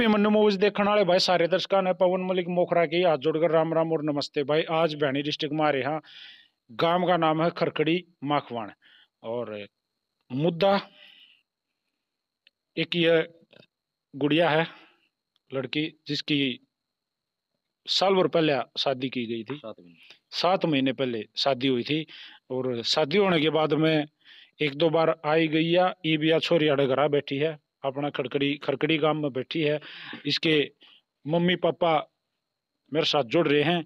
Abhimanyu movies देखने वाले भाई सारे दर्शकों ने पवन मलिक मोखरा की हाथ जोड़कर राम राम और नमस्ते भाई आज बैनी डिस्ट्रिक्ट में आ रहे हैं गांव का नाम है खरकड़ी माखवाण और मुद्दा एक यह गुड़िया है लड़की जिसकी साल भर पहले शादी की गई थी सात महीने पहले शादी हुई थी और शादी होने के बाद में एक दो बार आई गई या ई बिया छोरी अड़े घर बैठी है अपना खड़कड़ी खड़कड़ी गांव में बैठी है इसके मम्मी पापा मेरे साथ जुड़ रहे हैं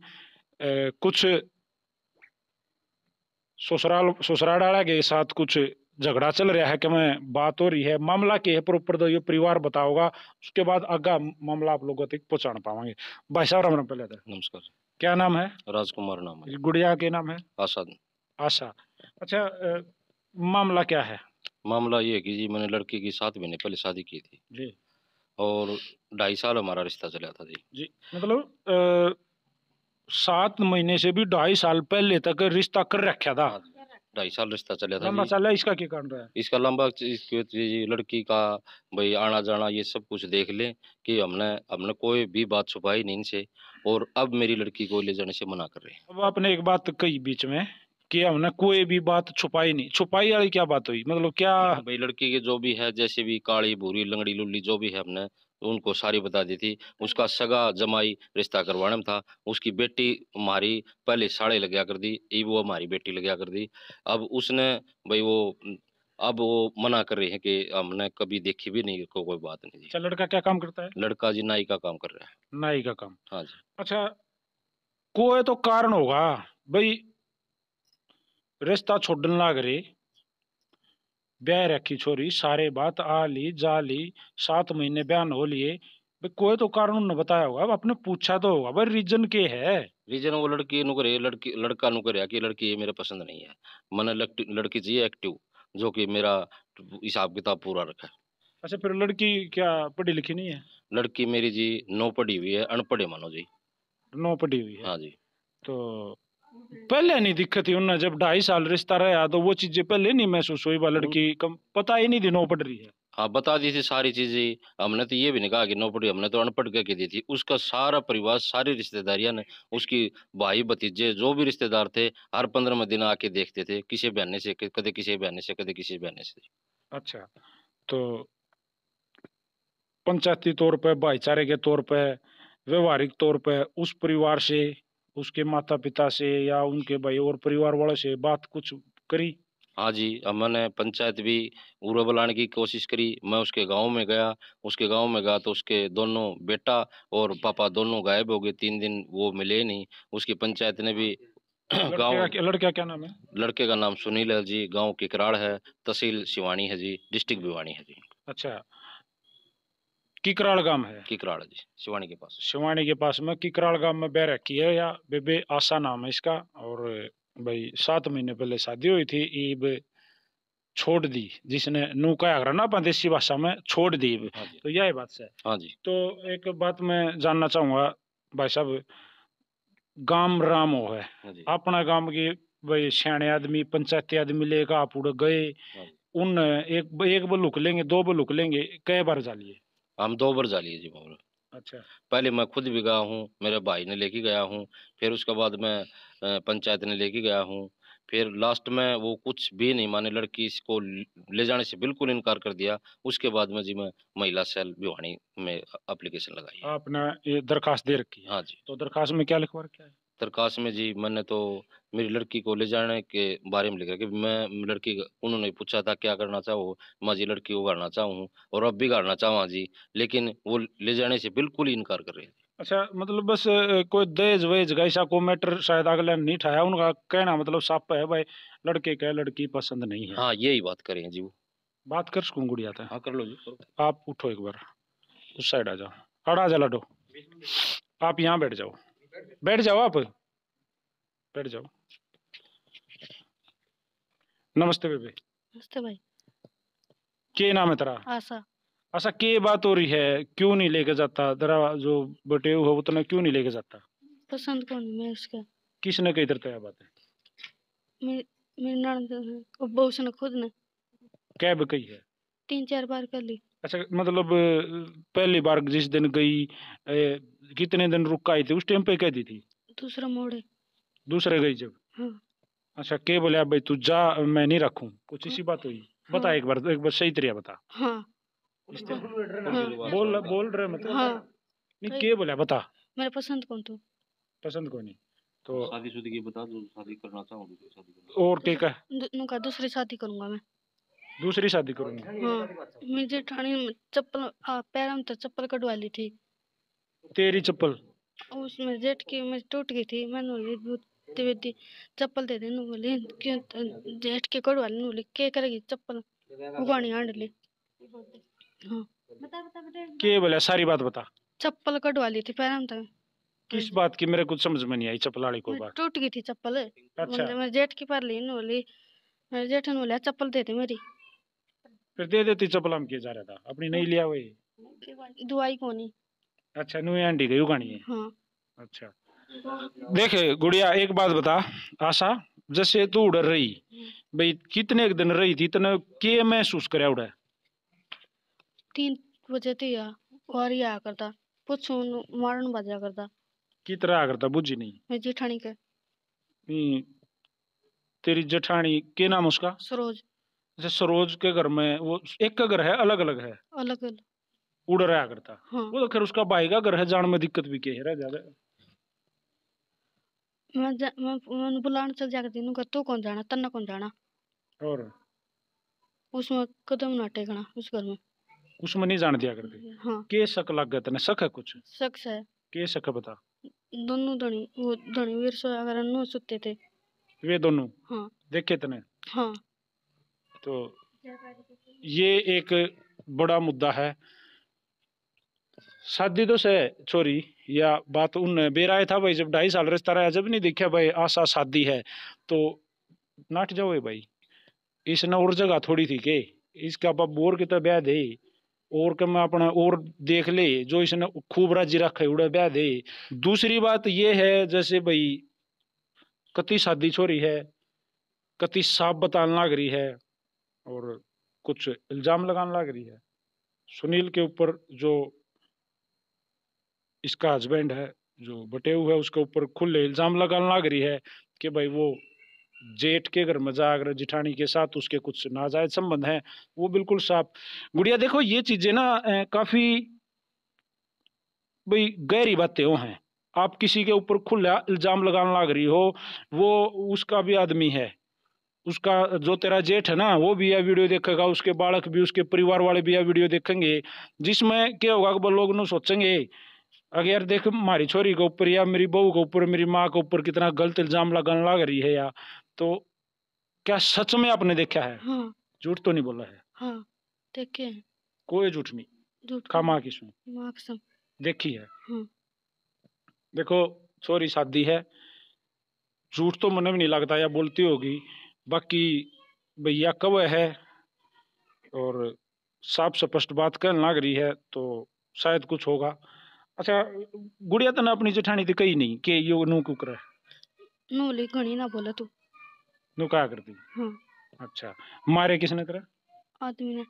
ए, कुछ ससुराल ससुराल के साथ कुछ झगड़ा चल रहा है कि मैं बात हो रही है मामला के है प्रॉपर तो ये परिवार बताओगा उसके बाद आगा मामला आप लोगों तक पहुँचा पाओगे भाई साहब राम राम पहले तो। नमस्कार क्या नाम है राजकुमार नाम है गुड़िया के नाम है आशा आशा अच्छा मामला क्या है मामला ये है कि जी मैंने लड़की की सात महीने पहले शादी की थी जी और ढाई साल हमारा रिश्ता चला था जी जी मतलब सात महीने से भी ढाई साल पहले तक रिश्ता कर रखा था हाँ ढाई साल रिश्ता चला था लंबा चला इसका क्या कारण रहा इसका लंबा लड़की का भाई आना जाना ये सब कुछ देख ले कि हमने हमने कोई भी बात छुपाई नहीं इनसे और अब मेरी लड़की को ले जाने से मना कर रहे हैं अब आपने एक बात कही बीच में किया हमने कोई भी बात छुपाई नहीं छुपाई वाली क्या बात हुई मतलब क्या भाई लड़की के जो भी है जैसे भी काली भूरी लंगड़ी लुल्ली जो भी है हमने तो उनको सारी बता दी थी उसका सगा जमाई रिश्ता करवाने में था उसकी बेटी हमारी पहले साड़े लगया कर दी ये वो हमारी बेटी लगया कर दी अब उसने भाई वो अब वो मना कर रहे हैं कि हमने कभी देखी भी नहीं को, कोई बात नहीं अच्छा लड़का क्या काम करता है लड़का जी नाई का काम कर रहा है नाई का काम हाँ जी अच्छा कोई तो कारण होगा भाई रिश्ता छोड़न लग रहे ब्याह रखी छोरी सारे बात आ ली जा ली सात महीने बयान हो लिए कोई तो कारण उन्होंने बताया होगा आपने पूछा तो होगा भाई रीजन के है रीजन वो लड़की नुकरे लड़की लड़का नुकरे कि लड़की ये मेरे पसंद नहीं है मैंने लड़की चाहिए एक्टिव जो कि मेरा हिसाब किताब पूरा रखा है अच्छा फिर लड़की क्या पढ़ी लिखी नहीं है लड़की मेरी जी नो पढ़ी हुई है अनपढ़ मानो जी नो पढ़ी हुई है हाँ जी तो पहले नहीं दिक्कत थी उन्हें जब ढाई साल रिश्ता रहा तो वो चीजें पहले नहीं महसूस हुई वह लड़की हम्म। कम पता ही नहीं थी नौ रही है हाँ बता दी थी सारी चीजें हमने तो ये भी नहीं कहा कि नौपड़ी हमने तो अनपढ़ करके दी थी उसका सारा परिवार सारी रिश्तेदारियां ने उसकी भाई भतीजे जो भी रिश्तेदार थे हर पंद्रह दिन आके देखते थे किसी बहने से कदे किसी बहने से कदे किसी बहने से अच्छा तो पंचायती तौर पर भाईचारे के तौर पर व्यवहारिक तौर पर उस परिवार से उसके माता पिता से या उनके भाई और परिवार वालों से बात कुछ करी हाँ जी मैंने पंचायत भी उरा बुलाने की कोशिश करी मैं उसके गांव में गया उसके गांव में गया तो उसके दोनों बेटा और पापा दोनों गायब हो गए तीन दिन वो मिले नहीं उसकी पंचायत ने भी गांव लड़के क्या नाम है लड़के का नाम सुनील है जी गांव किकराड़ है तहसील शिवानी है जी डिस्ट्रिक्ट भिवानी है जी अच्छा किकराल गांव है किकराल जी शिवानी के पास शिवानी के पास में किकराल गांव में बह रखी है या बेबे आशा नाम है इसका और भाई सात महीने पहले शादी हुई थी ईब छोड़ दी जिसने नू कहा कर ना देसी भाषा में छोड़ दी हाँ तो यह बात से हाँ जी तो एक बात मैं जानना चाहूंगा भाई साहब गांव राम हो है हाँ अपना गांव की भाई सियाने आदमी पंचायती आदमी लेकर आप उड़ गए हाँ उन एक एक बलुक लेंगे दो बलुक लेंगे कई बार जालिए हम दो बार जा लिए जी भंवर अच्छा पहले मैं खुद भी गया हूँ मेरे भाई ने लेके गया हूँ फिर उसके बाद मैं पंचायत ने लेके गया हूँ फिर लास्ट में वो कुछ भी नहीं माने लड़की इसको ले जाने से बिल्कुल इनकार कर दिया उसके बाद में जी मैं महिला सेल विवाणी में अप्लीकेशन लगाई आपने ये दरखास्त दे रखी हाँ जी तो दरखास्त में क्या लिखवा रखा है तरकाश में जी मैंने तो मेरी लड़की को ले जाने के बारे में लिखा कि मैं लड़की उन्होंने पूछा था क्या करना चाहो मैं जी लड़की को गाड़ना चाहूँ और अब भी गाड़ना चाहूँ जी लेकिन वो ले जाने से बिल्कुल ही इनकार कर रहे थे अच्छा मतलब बस कोई दहेज वहेज का ऐसा को मैटर शायद अगले नहीं ठाया उनका कहना मतलब साफ है भाई लड़के का लड़की पसंद नहीं है हाँ यही बात करें जी वो बात कर सकूँ गुड़िया था हाँ कर लो जी आप उठो एक बार उस साइड आ जाओ आ जा लडो आप यहाँ बैठ जाओ बैठ जाओ आप बैठ जाओ नमस्ते बेबे नमस्ते भाई के नाम है तेरा आशा आशा के बात हो रही है क्यों नहीं लेके जाता तेरा जो बेटे हो उतना क्यों नहीं लेके जाता पसंद कौन मैं उसका किसने कही तेरे तेरा तो बात है मेरे नाम और बहू खुद ने कैब कही है तीन चार बार कर ली अच्छा मतलब पहली बार जिस दिन गई ए, कितने दिन रुक आई थी उस टाइम पे कह दी थी दूसरा मोड़े दूसरे गई जब हाँ अच्छा के बोले आप भाई तू जा मैं नहीं रखू कुछ इसी हाँ। बात हुई हाँ। बता एक बार एक बार सही तरिया बता हाँ।, हाँ बोल बोल रहे मतलब हाँ नहीं के बोला बता मेरे पसंद कौन तू तो? पसंद कौन है तो शादी शुदी की बता दो शादी करना चाहूँ और के का दूसरी शादी करूंगा मैं दूसरी शादी करूंगी हाँ, हाँ, तो। मुझे चप्पल पैरों में तो चप्पल कटवा ली थी तेरी चप्पल उसमें जेठ की में टूट गई थी मैंने बोली दूध चप्पल दे देने बोली क्यों जेठ जेट के कटवा लेने बोली के करेगी चप्पल उगानी आंड ली हाँ। के बोले सारी बात बता चप्पल कटवा ली थी पैरों में तो किस बात की मेरे कुछ समझ में नहीं आई चप्पल वाली कोई बात टूट गई थी चप्पल अच्छा मैं जेठ की पर ली बोली मेरे जेठ ने बोला चप्पल दे दे मेरी फिर दे देती चप्पल हम के जा रहा था अपनी नहीं लिया हुई दुआई कोनी अच्छा न्यू आंटी गई उगानी है हाँ। अच्छा देखे गुड़िया एक बात बता आशा जैसे तू उड़ रही भाई कितने दिन रही थी इतने के महसूस करे उड़ा तीन बजे थी या और ही आ करता पूछू मारन बजा करता की तरह आ करता बुझी नहीं मैं जेठानी के हम्म, तेरी जेठानी के नाम उसका सरोज जैसे सरोज के घर में वो एक का घर है अलग अलग है अलग अलग उड़ रहा करता हाँ। वो तो खैर उसका भाई का घर है जान में दिक्कत भी क्या है ज्यादा मैं जा, मैं मैं चल जाकर दिनू का तू कौन जाना तन्ना कौन जाना और उसमें कदम ना टेकना उस घर में उसमें नहीं जान दिया करते हाँ के शक लग गया ने शक है कुछ शक है के शक है बता दोनों धनी वो धनी वीर सोया करन नु सुते थे वे दोनों हाँ देखे तने हाँ तो ये एक बड़ा मुद्दा है शादी तो से छोरी या बात उन बेराए था भाई जब ढाई साल रिश्ता रहा जब नहीं देखा भाई आशा शादी है तो नाट जाओ भाई इसने और जगह थोड़ी थी के इसका आप और की तो ब्याह दे और के मैं अपना और देख ले जो इसने खूब राजी रखे उड़े ब्याह दे दूसरी बात ये है जैसे भाई कति शादी छोरी है कति साफ बताने लाग रही है और कुछ इल्ज़ाम लगाने लग रही है सुनील के ऊपर जो इसका हस्बैंड है जो बटेऊ है उसके ऊपर खुले इल्ज़ाम लगाने लग रही है कि भाई वो जेठ के घर मजाक जिठानी के साथ उसके कुछ नाजायज संबंध हैं वो बिल्कुल साफ गुड़िया देखो ये चीज़ें ना काफ़ी भाई गहरी बातें वो हैं आप किसी के ऊपर खुला इल्ज़ाम लगाने लग रही हो वो उसका भी आदमी है उसका जो तेरा जेठ है ना वो भी यह वीडियो देखेगा उसके बालक भी उसके परिवार वाले भी यह वीडियो देखेंगे जिसमें क्या होगा कि लोग ना सोचेंगे अगर यार देख मारी छोरी के ऊपर या मेरी बहू के ऊपर मेरी माँ के ऊपर कितना गलत इल्जाम लगन लग रही है या तो क्या सच में आपने देखा है हाँ। झूठ तो नहीं बोला है हाँ, देखे कोई झूठ नहीं झूठ का माँ देखी है हाँ। देखो छोरी शादी है झूठ तो मन में नहीं लगता या बोलती होगी बाकी भैया कब है और साफ स्पष्ट बात कहने लग रही है तो शायद कुछ होगा अच्छा गुड़िया तो ना अपनी जेठानी तो कही नहीं कि यो नू क्यों करे नू ले घणी ना बोला तू नू कर दी हाँ अच्छा मारे किसने करा आदमी ने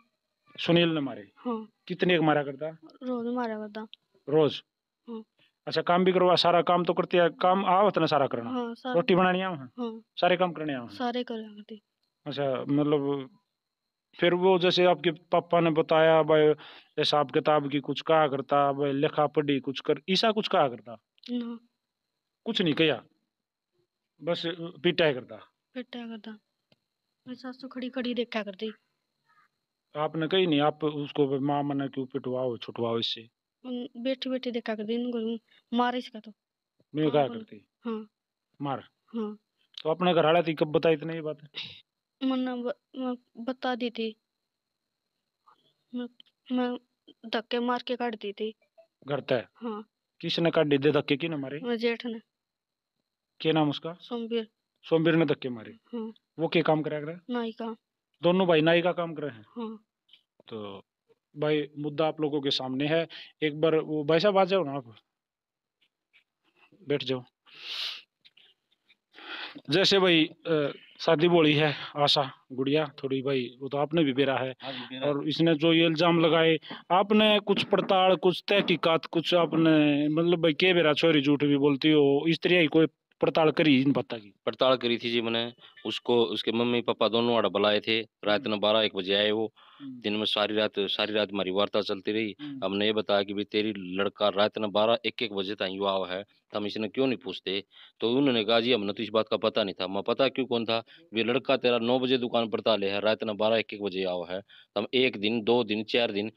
सुनील ने मारे हाँ कितने मारा करता रोज मारा करता रोज हाँ अच्छा काम भी करवा सारा काम तो करती है काम आओ इतना सारा करना हाँ, रोटी बनानी आओ हाँ। सारे काम करने आओ सारे करती अच्छा मतलब फिर वो जैसे आपके पापा ने बताया भाई हिसाब किताब की कुछ कहा करता भाई लिखा पढ़ी कुछ कर ईसा कुछ कहा करता कुछ नहीं किया बस पीटा करता पीटा करता सास तो खड़ी खड़ी देखा करती आपने कही नहीं आप उसको माँ मना क्यों पिटवाओ छुटवाओ इससे बैठे बैठे देखा करती इनको मार इसका तो मैं कहा करती हाँ मार हाँ तो अपने घर वाला थी कब बताई इतने ये बात मन्ना बता दी थी मैं, मैं धक्के मार के काट दी थी घर तक हाँ किसने काट दी धक्के की ना मारे जेठ ने क्या नाम उसका सोमवीर सोमवीर ने धक्के मारे हाँ। वो क्या काम करा कर नाई का दोनों भाई नाई का काम कर रहे हैं हाँ। तो भाई मुद्दा आप लोगों के सामने है एक बार वो भाई साहब आ जाओ ना आप बैठ जाओ जैसे भाई शादी बोली है आशा गुड़िया थोड़ी भाई वो तो आपने भी बेरा है हाँ और इसने जो ये इल्जाम लगाए आपने कुछ पड़ताल कुछ तहकीकात कुछ आपने मतलब भाई के बेरा छोरी झूठ भी बोलती हो इस तरह की कोई पड़ताल करी इन पता की पड़ताल करी थी जी मैंने उसको उसके मम्मी पापा दोनों आड़ा बुलाए थे रात में हम्म। बारह एक बजे आए वो हम्म। दिन में सारी रात सारी रात हमारी वार्ता चलती रही हम्म। हमने ये बताया कि भाई तेरी लड़का रात में बारह एक एक बजे तक युवा है तो हम इसने क्यों नहीं पूछते तो उन्होंने कहा जी हमने तो इस बात का पता नहीं था मैं पता क्यों कौन था वे लड़का तेरा नौ बजे दुकान पर ताले है रात में बारह एक एक बजे आओ है तो हम एक दिन दो दिन चार दिन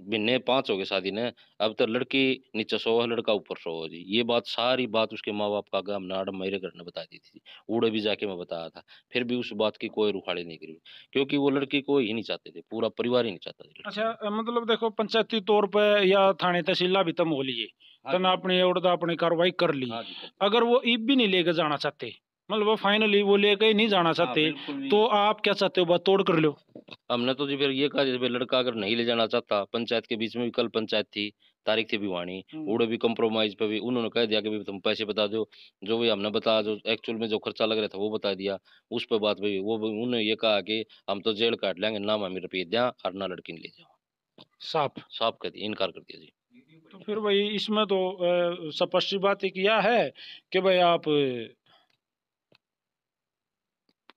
बिन्ने पांच हो गए शादी ने अब तो लड़की नीचे सो है लड़का ऊपर सो हो जी ये बात सारी बात उसके माँ बाप का गम नाडम मेरे घर ने बता दी थी उड़े भी जाके मैं बताया था फिर भी उस बात की कोई रुखाड़ी नहीं करी क्योंकि वो लड़की को ही नहीं चाहते थे पूरा परिवार ही नहीं चाहता था अच्छा मतलब देखो पंचायती तौर पर या थाने तहसीला भी तम हो लिए हाँ तो अपने अपनी कार्रवाई हाँ कर ली अगर वो ईब भी नहीं लेके जाना चाहते मतलब वो फाइनली वो लेके ही नहीं जाना हाँ, चाहते तो आप क्या चाहते हो बात तोड़ कर लो हमने तो जी फिर ये कहा जैसे लड़का अगर नहीं ले जाना चाहता पंचायत के बीच में भी कल पंचायत थी तारीख थी भिवानी हम्म। उड़े भी कम्प्रोमाइज पे भी उन्होंने कह दिया कि भी तुम पैसे बता दो जो भी हमने बताया जो एक्चुअल में जो खर्चा लग रहा था वो बता दिया उस पर बात भी वो उन्होंने ये कहा कि हम तो जेल काट लेंगे ना हमें रुपये दें और ना लड़की ले जाओ साफ साफ कर दिया इनकार कर दिया जी तो फिर भाई इसमें तो स्पष्ट बात एक यह है कि भाई आप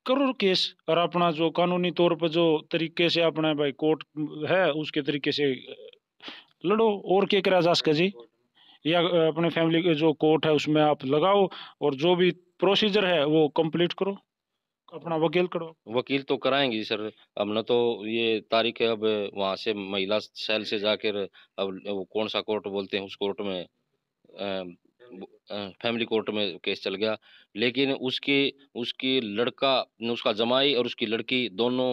करोड़ केस और अपना जो कानूनी तौर पर जो तरीके से अपना भाई कोर्ट है उसके तरीके से लड़ो और क्या करा जा सके जी या अपने फैमिली के जो कोर्ट है उसमें आप लगाओ और जो भी प्रोसीजर है वो कंप्लीट करो अपना वकील करो वकील तो कराएंगे सर हमने तो ये तारीख है अब वहाँ से महिला सेल से जाकर अब कौन सा कोर्ट बोलते हैं उस कोर्ट में फैमिली कोर्ट में केस चल गया लेकिन उसके उसकी लड़का उसका जमाई और उसकी लड़की दोनों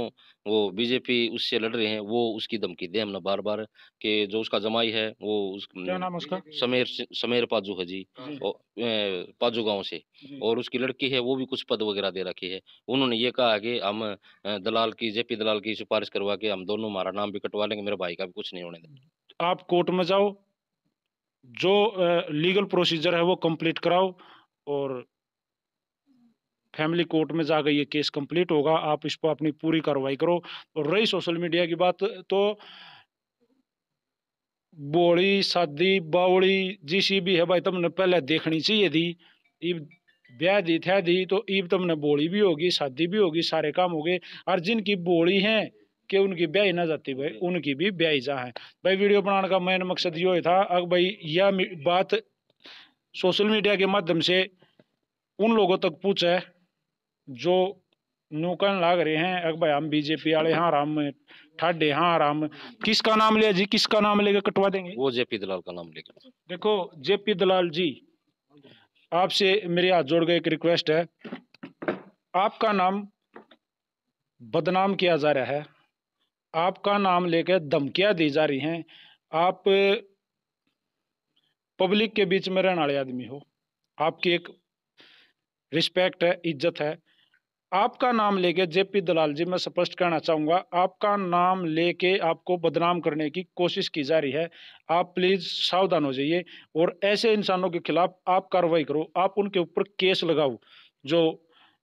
वो बीजेपी उससे लड़ रहे हैं वो उसकी धमकी दे हमने बार बार कि जो उसका जमाई है वो उस क्या नाम उसका समेर समेर पाजू है जी, जी। हाँ। पाजू गांव से और उसकी लड़की है वो भी कुछ पद वगैरह दे रखी है उन्होंने ये कहा कि हम दलाल की जेपी दलाल की सिफारिश करवा के हम दोनों हमारा नाम भी कटवा लेंगे मेरे भाई का भी कुछ नहीं होने देंगे आप कोर्ट में जाओ जो लीगल प्रोसीजर है वो कंप्लीट कराओ और फैमिली कोर्ट में जाकर ये केस कंप्लीट होगा आप इस पर अपनी पूरी कार्रवाई करो और रही सोशल मीडिया की बात तो बोली शादी बावड़ी जिसी भी है भाई तुमने पहले देखनी चाहिए थी ईब ब्याह दी थे दी तो ईब तुमने बोली भी होगी शादी भी होगी सारे काम हो गए और जिनकी बोली हैं कि उनकी ब्याई ना जाती भाई उनकी भी ब्याई जा है भाई वीडियो बनाने का मेन मकसद ये था अब भाई यह बात सोशल मीडिया के माध्यम से उन लोगों तक पूछे जो नौकर लाग रहे हैं अब भाई हम बीजेपी वाले हाँ राम ठाडे हाँ राम किसका नाम लिया जी किसका नाम लेकर कटवा देंगे वो जेपी दलाल का नाम लेकर देखो जेपी दलाल जी आपसे मेरे हाथ जोड़ गए एक रिक्वेस्ट है आपका नाम बदनाम किया जा रहा है आपका नाम लेकर धमकियाँ दी जा रही हैं आप पब्लिक के बीच में रहने वाले आदमी हो आपकी एक रिस्पेक्ट है इज्जत है आपका नाम लेके जेपी दलाल जी मैं स्पष्ट कहना चाहूँगा आपका नाम लेके आपको बदनाम करने की कोशिश की जा रही है आप प्लीज़ सावधान हो जाइए और ऐसे इंसानों के खिलाफ आप कार्रवाई करो आप उनके ऊपर केस लगाओ जो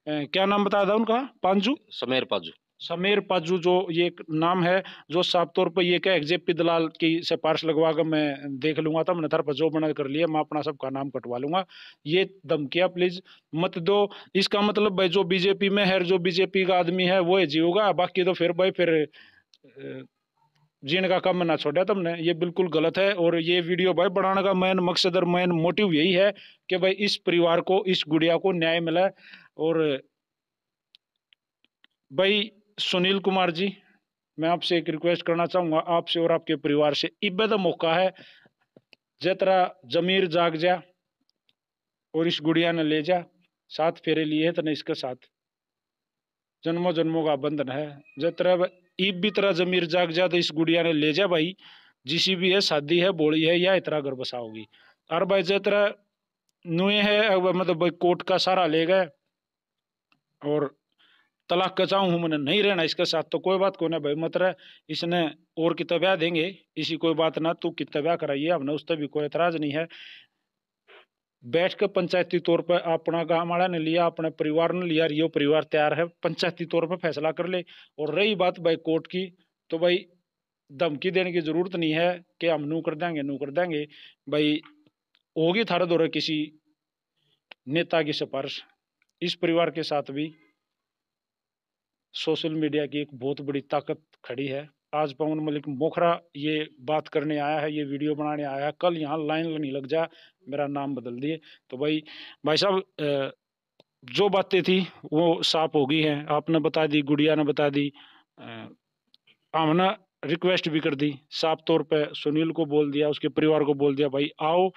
ए, क्या नाम बताया था उनका पांजू समेर पांजू समीर पाजू जो ये एक नाम है जो साफ तौर पर ये क्या एग्जे पिदलाल की सिफारिश लगवा कर मैं देख लूंगा था मैंने पर जो बना कर लिया मैं अपना सबका नाम कटवा लूंगा ये धमकिया प्लीज मत दो इसका मतलब भाई जो बीजेपी में है जो बीजेपी का आदमी है वो जी होगा बाकी तो फिर भाई फिर जीने का काम ना छोड़ा तुमने ये बिल्कुल गलत है और ये वीडियो भाई बढ़ाने का मेन मकसद और मेन मोटिव यही है कि भाई इस परिवार को इस गुड़िया को न्याय मिला और भाई सुनील कुमार जी मैं आपसे एक रिक्वेस्ट करना चाहूँगा आपसे और आपके परिवार से इब्बे मौका है जतरा जमीर जाग जा और इस गुड़िया ने ले जा साथ फेरे लिए तो इसके साथ जन्मों जन्मों का बंधन है जतरा ईब भी तरह जमीर जाग जा तो इस गुड़िया ने ले जा भाई जिसी भी है शादी है बोली है या इतना घर बसा होगी और भाई जतरा नुए है मतलब कोर्ट का सारा ले गए और तलाक का चाहूँ हूँ मैंने नहीं रहना इसके साथ तो कोई बात को ना भाई मत रह इसने और कितना ब्याह देंगे इसी कोई बात ना तू कितना ब्याह कराइए हमने उस पर भी कोई एतराज़ नहीं है बैठ के पंचायती तौर पर अपना काम वाला ने लिया अपने परिवार ने लिया यो परिवार तैयार है पंचायती तौर पर फैसला कर ले और रही बात भाई कोर्ट की तो भाई धमकी देने की ज़रूरत नहीं है कि हम नू कर देंगे नू कर देंगे भाई होगी थारे दौरे किसी नेता की सिफारिश इस परिवार के साथ भी सोशल मीडिया की एक बहुत बड़ी ताकत खड़ी है आज पवन मलिक मोखरा ये बात करने आया है ये वीडियो बनाने आया है कल यहाँ लाइन नहीं लग जा मेरा नाम बदल दिए तो भाई भाई साहब जो बातें थी वो साफ हो गई हैं आपने बता दी गुड़िया ने बता दी हमने रिक्वेस्ट भी कर दी साफ तौर पे सुनील को बोल दिया उसके परिवार को बोल दिया भाई आओ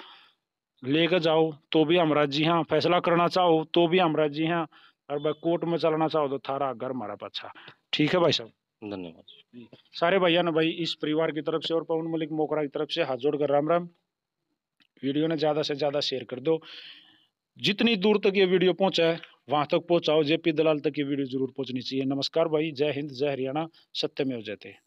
लेकर जाओ तो भी हम राजी हैं फैसला करना चाहो तो भी हम राजी हैं और भाई कोर्ट में चलना चाहो तो थारा घर मारा अच्छा ठीक है भाई साहब धन्यवाद सारे भैया ने भाई इस परिवार की तरफ से और पवन मलिक मोकरा की तरफ से हाथ जोड़कर राम राम वीडियो ने ज़्यादा से ज़्यादा शेयर कर दो जितनी दूर तक ये वीडियो पहुँचा है वहाँ तक पहुँचाओ जेपी दलाल तक ये वीडियो जरूर पहुँचनी चाहिए नमस्कार भाई जय हिंद जय हरियाणा सत्य में जयते